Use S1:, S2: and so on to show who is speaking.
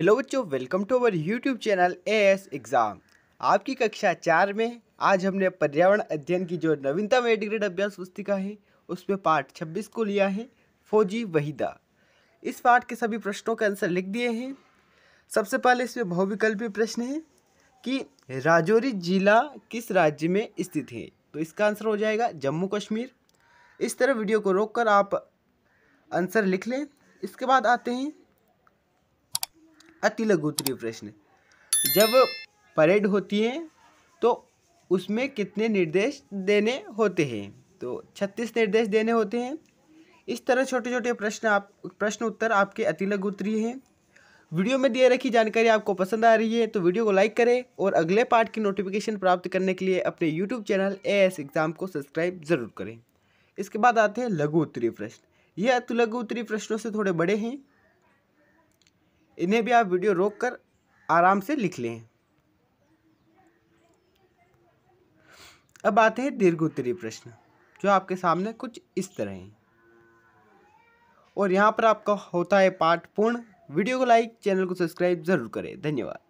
S1: hello बच्चों welcome to our YouTube channel A S exam आपकी कक्षा चार में आज हमने पर्यावरण अध्ययन की जो नवीनतम एडिग्रेड ग्रेड अभ्यास पुस्तिका है उसमें पार्ट छब्बीस को लिया है फौजी वहीदा इस पार्ट के सभी प्रश्नों के आंसर लिख दिए हैं सबसे पहले इसमें बहुविकल्पी प्रश्न है कि राजौरी जिला किस राज्य में स्थित है तो इसका आंसर हो जाएगा जम्मू कश्मीर इस तरह वीडियो को रोक कर आप आंसर लिख लें इसके बाद आते हैं अति लघु प्रश्न जब परेड होती है तो उसमें कितने निर्देश देने होते हैं तो छत्तीस निर्देश देने होते हैं इस तरह छोटे छोटे प्रश्न आप प्रश्न उत्तर आपके अति लघु उत्तरीय हैं वीडियो में दिए रखी जानकारी आपको पसंद आ रही है तो वीडियो को लाइक करें और अगले पार्ट की नोटिफिकेशन प्राप्त करने के लिए अपने YouTube channel A S exam को सब्सक्राइब ज़रूर करें इसके बाद आते हैं लघु उत्तरीय प्रश्न ये अति लघु उत्तरीय प्रश्नों से थोड़े बड़े हैं इन्हें भी आप वीडियो रोक कर आराम से लिख लें अब आते हैं दीर्घ उत्तरी प्रश्न जो आपके सामने कुछ इस तरह हैं और यहाँ पर आपका होता है पाठ पूर्ण वीडियो को लाइक चैनल को सब्सक्राइब ज़रूर करें धन्यवाद